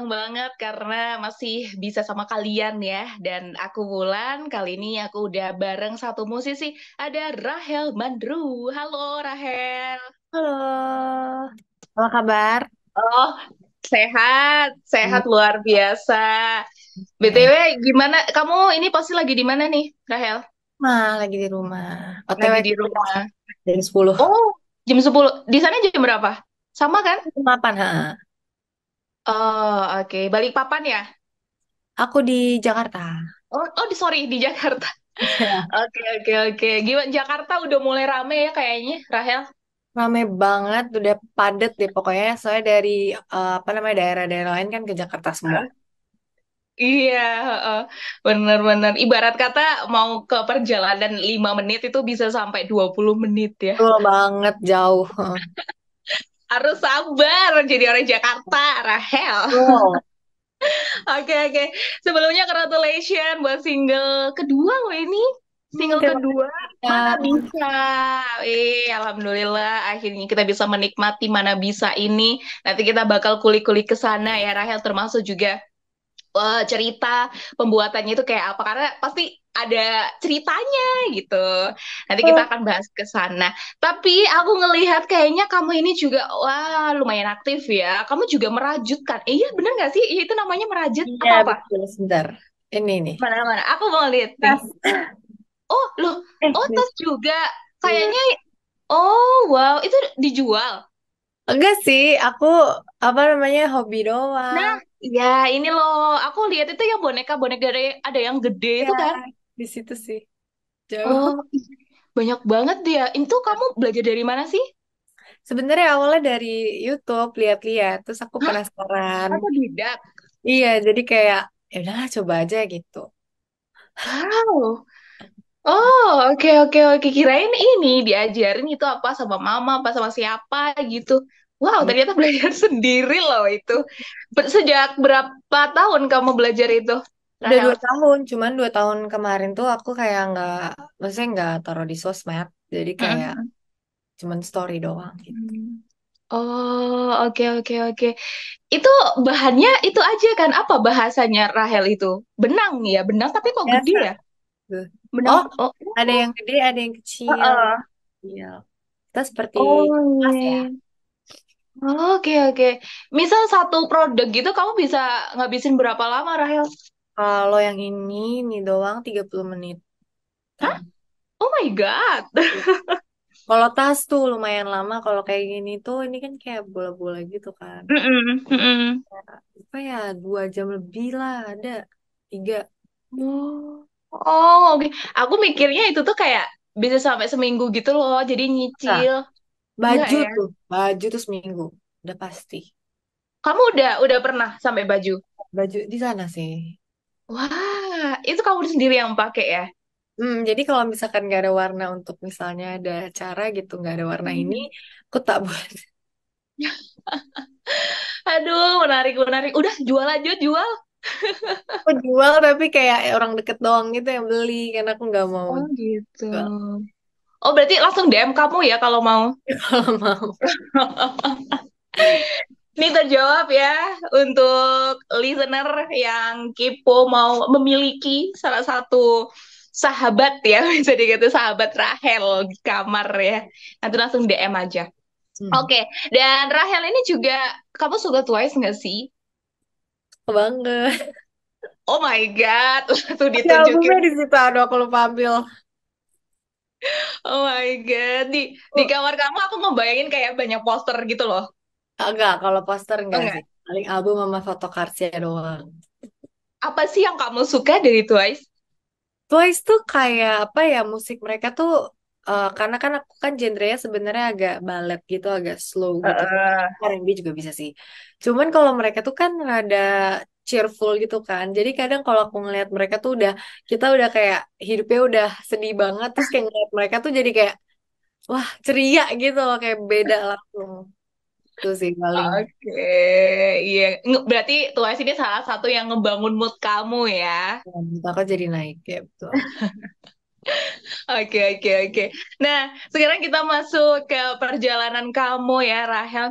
senang banget karena masih bisa sama kalian ya. Dan aku Wulan, kali ini aku udah bareng satu musisi, ada Rahel Mandru. Halo Rahel. Halo. Apa kabar? Oh, sehat. Sehat hmm. luar biasa. BTW, gimana? Kamu ini pasti lagi di mana nih, Rahel? Nah, lagi di rumah. OTW lagi di rumah. Jam 10. Oh, jam 10. Di sana jam berapa? Sama kan? Jam 8, ha. Oh, oke. Balikpapan ya? Aku di Jakarta. Oh, oh, sorry, di Jakarta. Iya. Oke, oke, oke. Gimana Jakarta udah mulai rame ya kayaknya, Rahel? Rame banget, udah padet deh pokoknya. Soalnya dari eh, apa namanya daerah-daerah lain kan ke Jakarta semua. Iya, benar-benar. Ibarat kata mau ke perjalanan 5 menit itu bisa sampai 20 menit ya. Tuh banget jauh. harus sabar jadi orang Jakarta, Rahel. Oke okay, oke. Okay. Sebelumnya congratulations buat single kedua loh ini. Single kedua ya. mana bisa. Eh alhamdulillah akhirnya kita bisa menikmati mana bisa ini. Nanti kita bakal kulik-kulik ke sana ya Rahel termasuk juga uh, cerita pembuatannya itu kayak apa karena pasti ada ceritanya gitu. Nanti kita oh. akan bahas ke sana. Tapi aku ngelihat kayaknya kamu ini juga wah lumayan aktif ya. Kamu juga merajut kan eh, iya bener gak sih? Ya, itu namanya merajut ya, apa apa? Betul, sebentar. Ini nih. Mana mana? Aku mau lihat. Tas. Oh, loh. Eh, oh, tas juga. Iya. Kayaknya Oh, wow. Itu dijual. Enggak sih, aku apa namanya hobi doang. Nah, ya ini loh, aku lihat itu yang boneka-boneka dari ada yang gede ya, itu kan. Di situ sih. Jauh. Oh, banyak banget dia. Itu kamu belajar dari mana sih? Sebenarnya awalnya dari YouTube lihat-lihat, terus aku penasaran. Apa tidak? Iya, jadi kayak ya udahlah coba aja gitu. Wow, Oh, oke oke oke. Kirain ini diajarin itu apa sama mama, apa sama siapa gitu. Wow, iya. ternyata belajar sendiri loh itu. Sejak berapa tahun kamu belajar itu? Udah dua tahun, cuman dua tahun kemarin tuh aku kayak nggak, maksudnya nggak taruh di sosmed, jadi kayak -hmm. cuman story doang gitu. Hmm. Oh, oke okay, oke okay, oke. Okay. Itu bahannya itu aja kan apa bahasanya Rahel itu? Benang ya, benang tapi kok gede ya? Benar. Gitu. Oh, oh, ada yang gede, ada yang kecil. Uh, uh. Kita seperti oh, iya. ya. Oke, oke. Misal satu produk gitu kamu bisa ngabisin berapa lama, Rahel? Kalau yang ini, ini doang 30 menit. Hah? Oh my God. Kalau tas tuh lumayan lama, kalau kayak gini tuh ini kan kayak bola-bola gitu kan. Mm -mm, apa ya dua jam lebih lah ada tiga. Oh. Oh, oke. Okay. Aku mikirnya itu tuh kayak bisa sampai seminggu gitu loh, jadi nyicil. baju Enggak ya? tuh, baju tuh seminggu, udah pasti. Kamu udah udah pernah sampai baju? Baju di sana sih. Wah, itu kamu sendiri yang pakai ya? Hmm, jadi kalau misalkan gak ada warna untuk misalnya ada cara gitu gak ada warna ini, hmm. aku tak buat. Aduh, menarik menarik. Udah jual aja jual. aku jual tapi kayak orang deket doang gitu yang beli karena aku nggak mau oh gitu jual. oh berarti langsung DM kamu ya kalau mau kalau mau ini terjawab ya untuk listener yang kipo mau memiliki salah satu sahabat ya bisa dikata sahabat Rahel di kamar ya nanti langsung DM aja hmm. oke okay. dan Rahel ini juga kamu suka Twice nggak sih banget. Oh my God, tuh ditunjukin. di situ, aduh aku lupa ambil. Oh my God, di, oh. di kamar kamu aku ngebayangin kayak banyak poster gitu loh. agak kalau poster enggak, enggak. sih. Paling album sama foto karsia doang. Apa sih yang kamu suka dari Twice? Twice tuh kayak apa ya, musik mereka tuh Uh, karena kan aku kan genrenya sebenarnya agak balet gitu, agak slow gitu. Uh, R&B juga bisa sih. Cuman kalau mereka tuh kan rada cheerful gitu kan. Jadi kadang kalau aku ngeliat mereka tuh udah kita udah kayak hidupnya udah sedih banget terus kayak ngeliat mereka tuh jadi kayak wah ceria gitu loh kayak beda langsung. Itu sih paling. Oke, okay. iya. Yeah. Berarti tuas ini salah satu yang ngebangun mood kamu ya. Iya, mood ya, jadi naik ya betul. Oke oke oke. Nah sekarang kita masuk ke perjalanan kamu ya Rahel.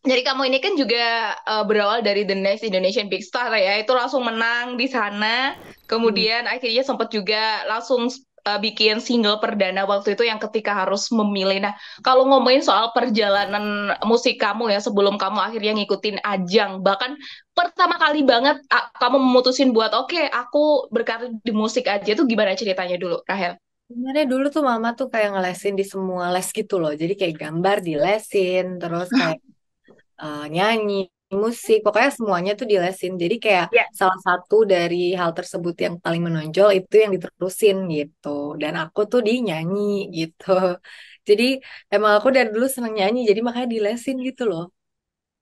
Jadi kamu ini kan juga uh, berawal dari The Next Indonesian Big Star ya, itu langsung menang di sana. Kemudian hmm. akhirnya sempat juga langsung uh, bikin single perdana waktu itu yang ketika harus memilih. Nah, kalau ngomongin soal perjalanan musik kamu ya sebelum kamu akhirnya ngikutin ajang, bahkan pertama kali banget kamu memutusin buat oke okay, aku berkarir di musik aja tuh gimana ceritanya dulu Rahel? Sebenarnya dulu tuh mama tuh kayak ngelesin di semua les gitu loh. Jadi kayak gambar di lesin, terus kayak uh, nyanyi, musik, pokoknya semuanya tuh di lesin. Jadi kayak yeah. salah satu dari hal tersebut yang paling menonjol itu yang diterusin gitu. Dan aku tuh di nyanyi gitu. Jadi emang aku dari dulu seneng nyanyi, jadi makanya di lesin gitu loh.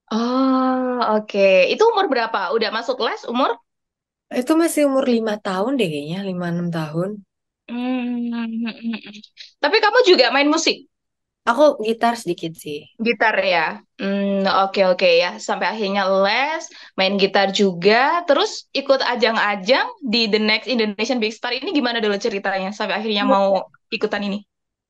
Oh, oke. Itu umur berapa? Udah masuk les umur? Itu masih umur lima tahun deh kayaknya, lima enam tahun. Hmm. Tapi kamu juga main musik? Aku gitar sedikit sih. Gitar ya. Hmm, oke oke ya. Sampai akhirnya les, main gitar juga, terus ikut ajang-ajang di The Next Indonesian Big Star ini gimana dulu ceritanya sampai akhirnya mau ikutan ini?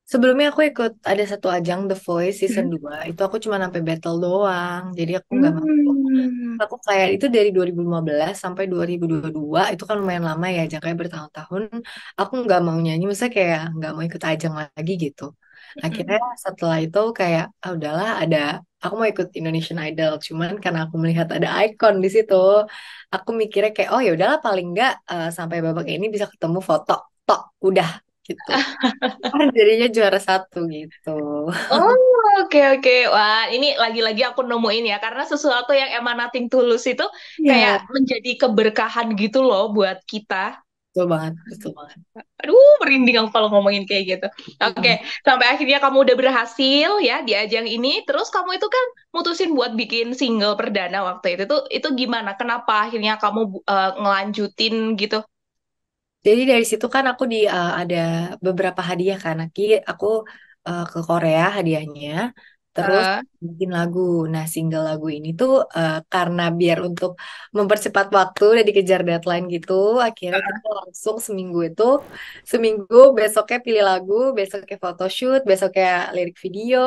Sebelumnya aku ikut ada satu ajang The Voice season Hmm. 2, itu aku cuma sampai battle doang. Jadi aku nggak hmm. Aku kayak itu dari 2015 sampai 2022, itu kan lumayan lama ya, jangkanya bertahun-tahun. Aku nggak mau nyanyi, maksudnya kayak nggak mau ikut ajang lagi gitu. Akhirnya hmm. setelah itu kayak ah, udahlah ada aku mau ikut Indonesian Idol, cuman karena aku melihat ada icon di situ, aku mikirnya kayak oh ya udahlah paling nggak eh, sampai babak ini bisa ketemu foto. Tok, udah gitu. Kan jadinya juara satu gitu. Oh, oke okay, oke. Okay. Wah, ini lagi-lagi aku nemuin ya karena sesuatu yang emanating tulus itu yeah. kayak menjadi keberkahan gitu loh buat kita. Betul banget, betul banget. Aduh, merinding aku kalau ngomongin kayak gitu. Oke, okay. Mm. sampai akhirnya kamu udah berhasil ya di ajang ini. Terus kamu itu kan mutusin buat bikin single perdana waktu itu. Itu itu gimana? Kenapa akhirnya kamu uh, ngelanjutin gitu? Jadi dari situ kan aku di uh, ada beberapa hadiah kan. Nah, aku uh, ke Korea hadiahnya, terus bikin lagu. Nah, single lagu ini tuh uh, karena biar untuk mempercepat waktu dan dikejar deadline gitu, akhirnya kita langsung seminggu itu, seminggu besoknya pilih lagu, besoknya photoshoot, besoknya lirik video,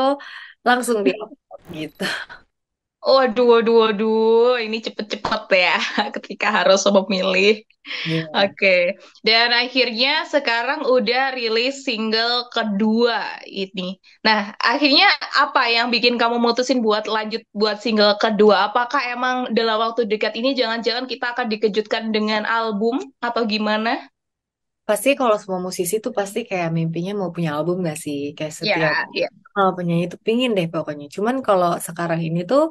langsung di gitu. Waduh, waduh, waduh, ini cepet-cepet ya ketika harus memilih. Yeah. Oke, okay. dan akhirnya sekarang udah rilis single kedua ini. Nah, akhirnya apa yang bikin kamu mutusin buat lanjut buat single kedua? Apakah emang dalam waktu dekat ini jangan-jangan kita akan dikejutkan dengan album atau gimana? Pasti kalau semua musisi tuh pasti kayak mimpinya mau punya album gak sih? Kayak iya, setiap yeah, yeah Oh, punya itu pingin deh pokoknya. Cuman kalau sekarang ini tuh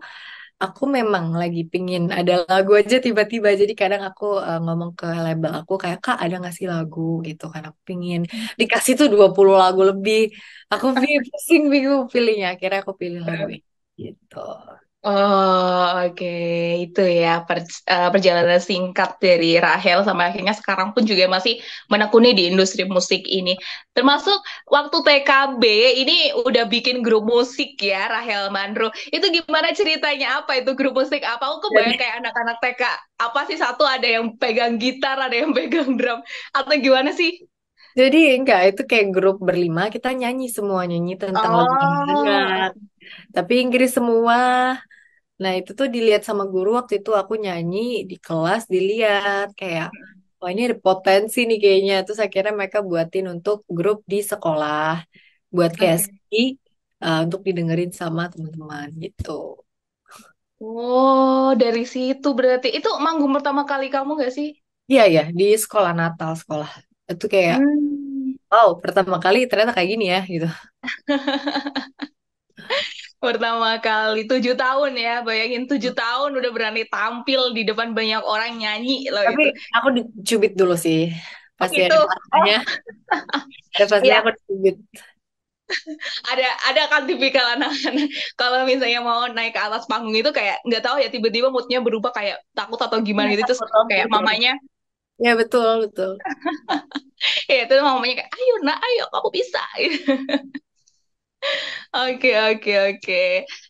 aku memang lagi pingin ada lagu aja tiba-tiba. Jadi kadang aku uh, ngomong ke label aku kayak, Kak ada gak sih lagu gitu. Karena aku pingin dikasih tuh 20 lagu lebih. Aku pusing bingung pilihnya. Akhirnya aku pilih lagu ini. Gitu. Oh, oke. Okay. Itu ya per, uh, perjalanan singkat dari Rahel sama akhirnya sekarang pun juga masih menekuni di industri musik ini. Termasuk waktu TKB ini udah bikin grup musik ya Rahel Manro. Itu gimana ceritanya? Apa itu grup musik? Apa aku kebayang kayak anak-anak TK. Apa sih satu ada yang pegang gitar, ada yang pegang drum atau gimana sih? Jadi enggak, itu kayak grup berlima kita nyanyi semua nyanyi tentang oh. lagu tapi Inggris semua nah itu tuh dilihat sama guru waktu itu aku nyanyi di kelas dilihat kayak wah oh, ini ada potensi nih kayaknya terus akhirnya mereka buatin untuk grup di sekolah buat kayak okay. uh, untuk didengerin sama teman-teman gitu Oh, dari situ berarti itu manggung pertama kali kamu gak sih? Iya ya, di sekolah Natal sekolah. Itu kayak hmm. wow, pertama kali ternyata kayak gini ya gitu. pertama kali tujuh tahun ya bayangin tujuh tahun udah berani tampil di depan banyak orang nyanyi loh tapi itu. aku dicubit dulu sih pasti ya itu. ada pasti ya. aku dicubit ada ada kan tipikal anak-anak kalau misalnya mau naik ke atas panggung itu kayak nggak tahu ya tiba-tiba moodnya berubah kayak takut atau gimana iya, gitu terus kayak mamanya ya betul betul ya itu mamanya kayak ayo nak ayo kamu bisa Oke oke oke.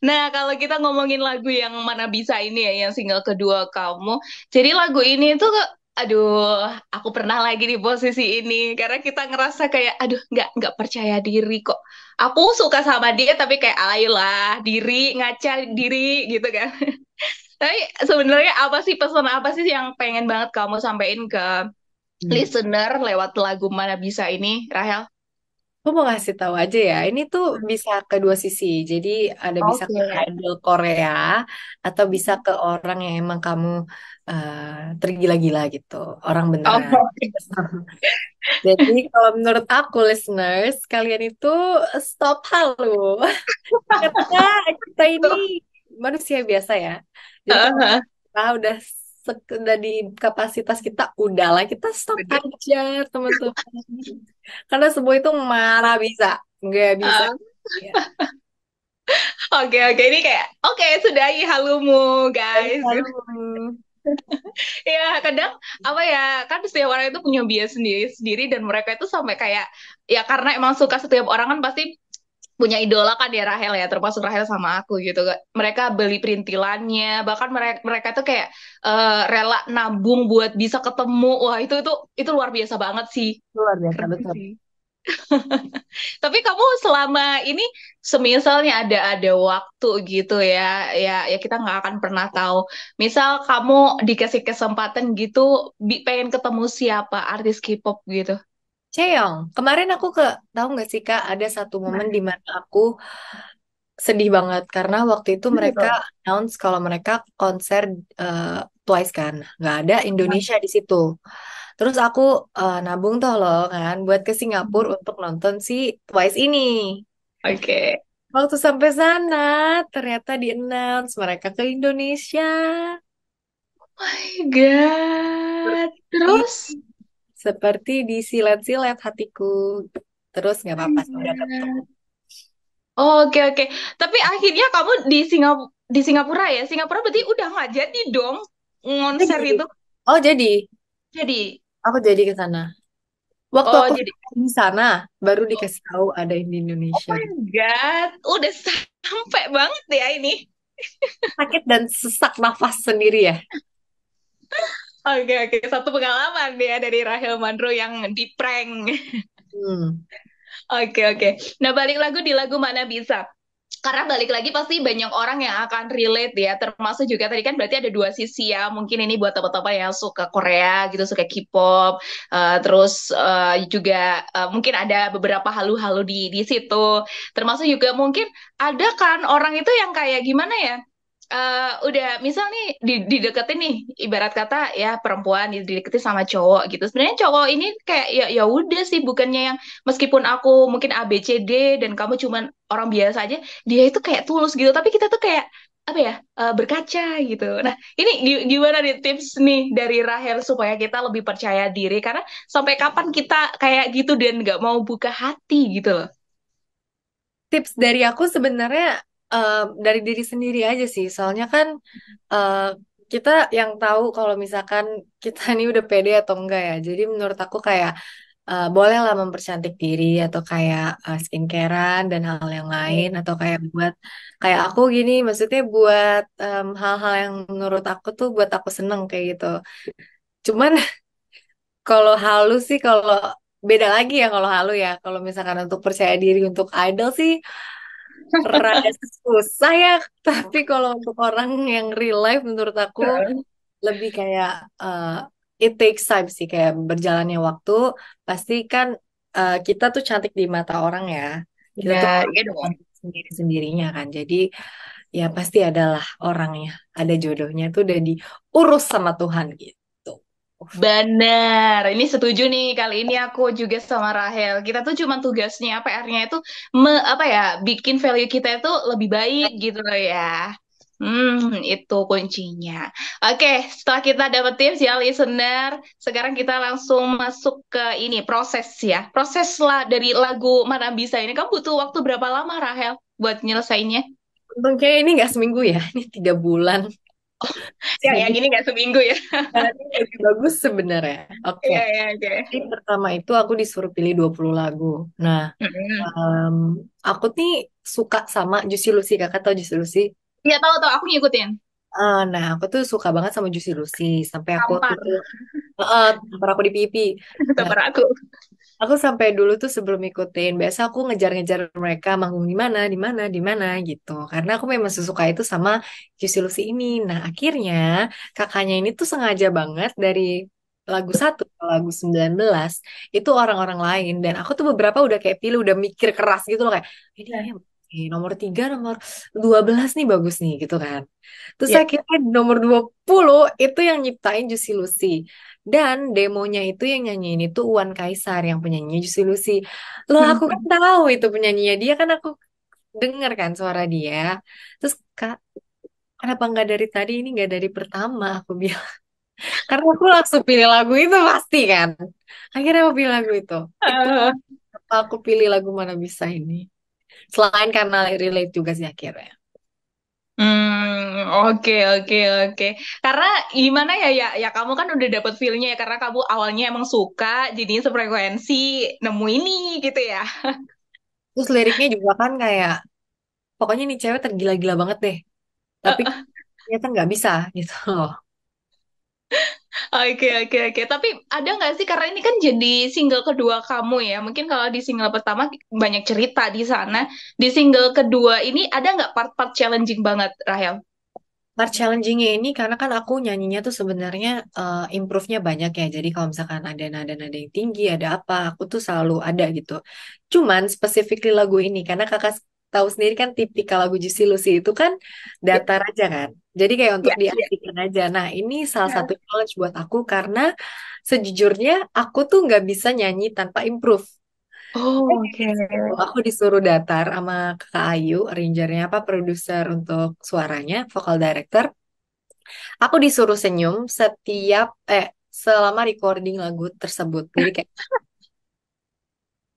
Nah kalau kita ngomongin lagu yang mana bisa ini ya yang single kedua kamu. Jadi lagu ini tuh aduh aku pernah lagi di posisi ini karena kita ngerasa kayak aduh nggak nggak percaya diri kok. Aku suka sama dia tapi kayak ayolah diri ngaca diri gitu kan. tapi sebenarnya apa sih pesan apa sih yang pengen banget kamu sampaikan ke hmm. listener lewat lagu mana bisa ini Rahel? Aku mau ngasih tahu aja ya, ini tuh bisa ke dua sisi. Jadi ada bisa ke idol Korea atau bisa ke orang yang emang kamu eh, tergila-gila gitu, orang beneran. Oh, oke. Jadi kalau menurut aku listeners, kalian itu stop halu. Karena kita ini manusia biasa ya. Jadi kalau kita udah udah di kapasitas kita udahlah kita stop Bener. aja teman-teman karena semua itu marah bisa nggak bisa uh. ya. Oke okay, oke okay. ini kayak oke okay, sudahi halumu guys. ya kadang apa ya kan setiap orang itu punya bias sendiri sendiri dan mereka itu sampai kayak ya karena emang suka setiap orang kan pasti punya idola kan ya Rahel ya termasuk Rahel sama aku gitu mereka beli perintilannya bahkan mereka mereka tuh kayak uh, rela nabung buat bisa ketemu wah itu itu itu luar biasa banget sih luar biasa betul Tapi kamu selama ini semisalnya ada ada waktu gitu ya, ya ya kita nggak akan pernah tahu. Misal kamu dikasih kesempatan gitu, pengen ketemu siapa artis K-pop gitu? Ceyong, kemarin aku ke, tahu nggak sih Kak, ada satu nah. momen di mana aku sedih banget karena waktu itu mereka announce kalau mereka konser uh, Twice kan, nggak ada iya. Indonesia di situ. Terus aku uh, nabung tuh loh kan buat ke Singapura hmm. untuk nonton si Twice ini. Oke. Waktu sampai sana ternyata di announce mereka ke Indonesia. Oh My God. Iya. Terus? seperti di silat silet hatiku terus nggak ah, apa-apa iya. Oke, oke okay, Okay. Tapi akhirnya kamu di Singapura di Singapura ya. Singapura berarti udah nggak jadi dong ngonser jadi. itu. Oh, jadi. Jadi. Aku jadi ke sana. Waktu oh, aku jadi. di sana baru oh. dikasih tahu ada di Indonesia. Oh my God, udah sampai banget ya ini. Sakit dan sesak nafas sendiri ya. Oke oke satu pengalaman ya dari Rahel Mandro yang di prank. Hmm. Oke oke. Nah balik lagu di lagu mana bisa? Karena balik lagi pasti banyak orang yang akan relate ya, termasuk juga tadi kan berarti ada dua sisi ya. Mungkin ini buat teman-teman yang suka Korea gitu, suka K-pop, uh, terus uh, juga uh, mungkin ada beberapa halu-halu di di situ. Termasuk juga mungkin ada kan orang itu yang kayak gimana ya? Eh, udah misal nih di, dideketin nih ibarat kata ya perempuan dideketin sama cowok gitu sebenarnya cowok ini kayak ya ya udah sih bukannya yang meskipun aku mungkin ABCD dan kamu cuman orang biasa aja dia itu kayak tulus gitu tapi kita tuh kayak apa ya uh, berkaca gitu. Nah ini gimana nih tips nih dari Rahel supaya kita lebih percaya diri karena sampai kapan kita kayak gitu dan nggak mau buka hati gitu loh. Tips dari aku sebenarnya uh, dari diri sendiri aja sih. Soalnya kan uh, kita yang tahu kalau misalkan kita ini udah pede atau enggak ya. Jadi menurut aku kayak uh, bolehlah mempercantik diri atau kayak uh, skincarean dan hal yang lain iya. atau kayak buat kayak aku gini maksudnya buat hal hal-hal yang menurut aku tuh buat aku seneng kayak gitu. Cuman kalau halus sih kalau beda lagi ya kalau halu ya. Kalau misalkan untuk percaya diri untuk idol sih rada susah ya tapi kalau untuk orang yang real life menurut aku lebih kayak uh, it takes time sih kayak berjalannya waktu pasti kan uh, kita tuh cantik di mata orang ya kita ya, tuh iya dong. sendiri sendirinya kan jadi ya pasti adalah orangnya ada jodohnya tuh udah diurus sama Tuhan gitu Benar, ini setuju nih kali ini aku juga sama Rahel. Kita tuh cuma tugasnya PR-nya itu me, apa ya, bikin value kita itu lebih baik gitu loh ya. Hmm, itu kuncinya. Oke, setelah kita dapet tips ya listener, sekarang kita langsung masuk ke ini proses ya. Proses lah dari lagu Mana Bisa ini kamu butuh waktu berapa lama Rahel buat nyelesainnya? untungnya ini nggak seminggu ya, ini tiga bulan. Siang oh, ya, ya gini nggak seminggu ya. bagus sebenarnya. Oke. Okay. Iya, yeah, yeah, okay. Jadi pertama itu aku disuruh pilih 20 lagu. Nah, mm-hmm. um, aku nih suka sama Jusi Lucy kakak tau Jusi Lucy? Iya tau, tau. aku ngikutin. Uh, nah aku tuh suka banget sama Jusi Lucy sampai aku Tampar. tuh uh, aku di pipi. Tampar nah, aku aku sampai dulu tuh sebelum ikutin biasa aku ngejar-ngejar mereka manggung di mana di mana di mana gitu karena aku memang sesuka itu sama Juicy Lucy ini nah akhirnya kakaknya ini tuh sengaja banget dari lagu satu ke lagu 19 itu orang-orang lain dan aku tuh beberapa udah kayak pilih udah mikir keras gitu loh kayak ini ayam eh, nomor tiga, nomor dua belas nih bagus nih gitu kan. Terus yeah. akhirnya nomor dua puluh itu yang nyiptain Juicy Lucy. Dan demonya itu yang nyanyiin itu Wan Kaisar yang penyanyinya Juicy Lucy. Loh hmm. aku kan tahu itu penyanyinya dia kan aku denger kan suara dia. Terus kak kenapa nggak dari tadi ini nggak dari pertama aku bilang. Karena aku langsung pilih lagu itu pasti kan. Akhirnya aku pilih lagu itu. Itu aku pilih lagu mana bisa ini. Selain karena relate juga sih akhirnya. Hmm, oke oke oke. Karena gimana ya ya ya kamu kan udah dapet feelnya ya karena kamu awalnya emang suka jadinya sefrekuensi nemu ini gitu ya. Terus liriknya juga kan kayak pokoknya nih cewek tergila-gila banget deh. Tapi ternyata nggak bisa gitu loh. Oke oke oke. Tapi ada nggak sih karena ini kan jadi single kedua kamu ya. Mungkin kalau di single pertama banyak cerita di sana. Di single kedua ini ada nggak part-part challenging banget, Rahel? Part challengingnya ini karena kan aku nyanyinya tuh sebenarnya uh, improve-nya banyak ya. Jadi kalau misalkan ada nada-nada yang tinggi, ada apa, aku tuh selalu ada gitu. Cuman specifically lagu ini karena kakak tahu sendiri kan tipikal lagu Juicy Lucy itu kan ya. datar yeah. aja kan. Jadi kayak untuk yeah, ya. diartikan yeah. aja. Nah, ini salah yeah. satu challenge buat aku karena sejujurnya aku tuh nggak bisa nyanyi tanpa improve. Oh, eh, oke. Okay. Gitu. Aku disuruh datar sama Kak Ayu, arrangernya apa produser untuk suaranya, vokal director. Aku disuruh senyum setiap eh selama recording lagu tersebut. Jadi kayak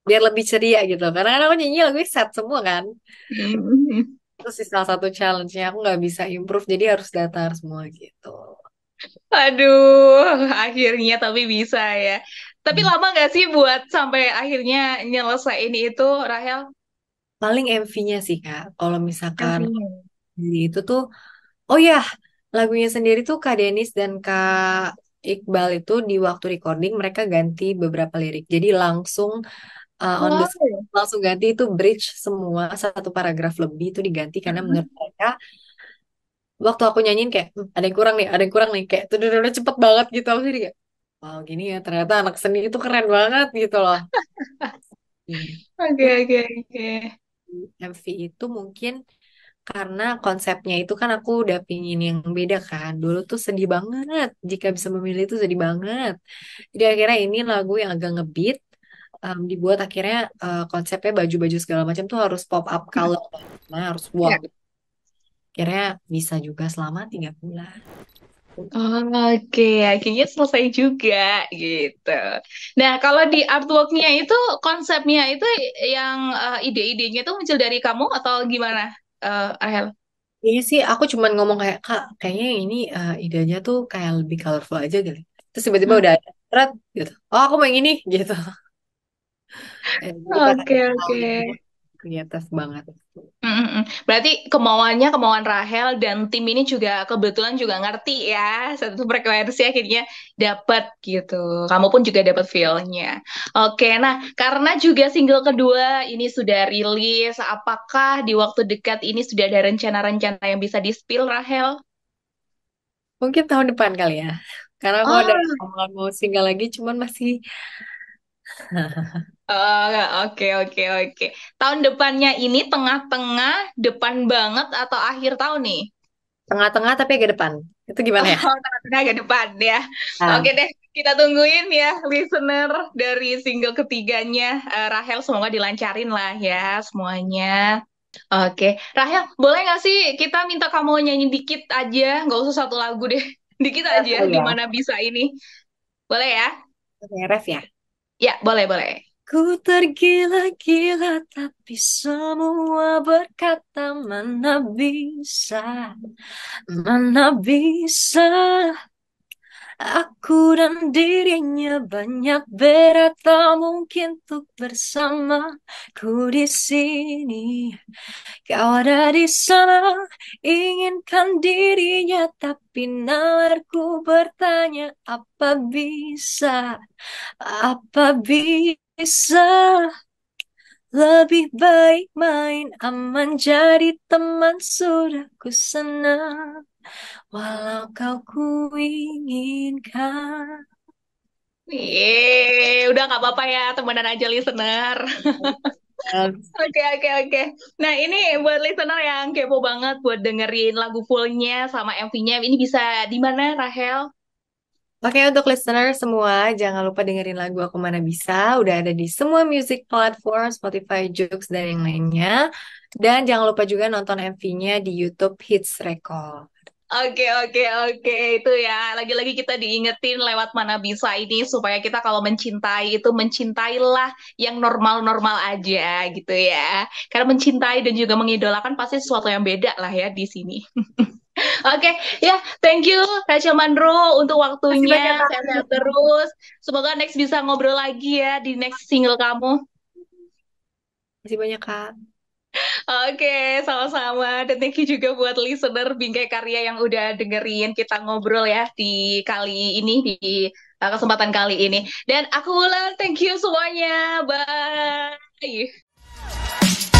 biar lebih ceria gitu karena kan aku nyanyi lagu set semua kan itu sih salah satu challenge-nya aku nggak bisa improve jadi harus datar semua gitu aduh akhirnya tapi bisa ya tapi hmm. lama nggak sih buat sampai akhirnya nyelesain itu Rahel paling MV-nya sih kak kalau misalkan jadi itu tuh oh ya lagunya sendiri tuh Kak Denis dan Kak Iqbal itu di waktu recording mereka ganti beberapa lirik jadi langsung uh, on the spot langsung ganti itu bridge semua satu paragraf lebih itu diganti karena hmm. menurut mereka waktu aku nyanyiin kayak hmm, ada yang kurang nih ada yang kurang nih kayak tuh udah cepet banget gitu aku jadi kayak wow gini ya ternyata anak seni itu keren banget gitu loh oke oke oke MV itu mungkin karena konsepnya itu kan aku udah pingin yang beda kan dulu tuh sedih banget jika bisa memilih itu sedih banget jadi akhirnya ini lagu yang agak ngebeat um, dibuat akhirnya uh, konsepnya baju-baju segala macam tuh harus pop up hmm. color, nah harus wow. Yeah. Akhirnya bisa juga selama tiga bulan. Oh, Oke, okay. akhirnya selesai juga gitu. Nah, kalau di artworknya itu konsepnya itu yang uh, ide-idenya itu muncul dari kamu atau gimana, uh, Rahel? Iya sih, aku cuman ngomong kayak kak, kayaknya ini uh, idenya tuh kayak lebih colorful aja gitu. Terus tiba-tiba hmm. udah ada, gitu. Oh, aku mau yang ini gitu. Eh, oke, oke. Di gitu, banget. Mm, mm, mm Berarti kemauannya kemauan Rahel dan tim ini juga kebetulan juga ngerti ya satu frekuensi akhirnya dapat gitu. Kamu pun juga dapat feel-nya. Oke, nah karena juga single kedua ini sudah rilis, apakah di waktu dekat ini sudah ada rencana-rencana yang bisa di-spill Rahel? Mungkin tahun depan kali ya. Karena mau oh. ada ah. mau single lagi cuman masih Oh, oke oke oke. Tahun depannya ini tengah-tengah, depan banget atau akhir tahun nih? Tengah-tengah tapi agak depan. Itu gimana ya? Oh, tengah-tengah agak depan ya. Ah. Oke deh, kita tungguin ya listener dari single ketiganya uh, Rahel semoga dilancarin lah ya semuanya. Oke, Rahel, boleh nggak sih kita minta kamu nyanyi dikit aja, nggak usah satu lagu deh, dikit aja, ya. dimana bisa ini, boleh ya? Boleh ya? Ya, boleh boleh. Ku tergila-gila tapi semua berkata mana bisa, mana bisa. Aku dan dirinya banyak berat, tak mungkin untuk bersama ku di sini. Kau ada di sana, inginkan dirinya tapi nalarku bertanya apa bisa, apa bisa. Bisa Lebih baik main aman jadi teman sudah ku senang Walau kau ku inginkan Yeay, udah nggak apa-apa ya temenan aja listener. Oke oke oke. Nah ini buat listener yang kepo banget buat dengerin lagu fullnya sama MV-nya ini bisa di mana Rahel? Oke, untuk listener semua, jangan lupa dengerin lagu Aku Mana Bisa. Udah ada di semua music platform, Spotify, Joox, dan yang lainnya. Dan jangan lupa juga nonton MV-nya di YouTube Hits Record. Oke, oke, oke. Itu ya, lagi-lagi kita diingetin lewat Mana Bisa ini supaya kita kalau mencintai itu mencintailah yang normal-normal aja gitu ya. Karena mencintai dan juga mengidolakan pasti sesuatu yang beda lah ya di sini. Oke, okay. ya yeah, thank you Rachel Mandro untuk waktunya. Sehat terus. Semoga next bisa ngobrol lagi ya di next single kamu. Terima kasih banyak Kak. Oke, okay, sama-sama. Dan thank you juga buat listener Bingkai Karya yang udah dengerin kita ngobrol ya di kali ini di eh, kesempatan kali ini. Dan aku ulang thank you semuanya. Bye.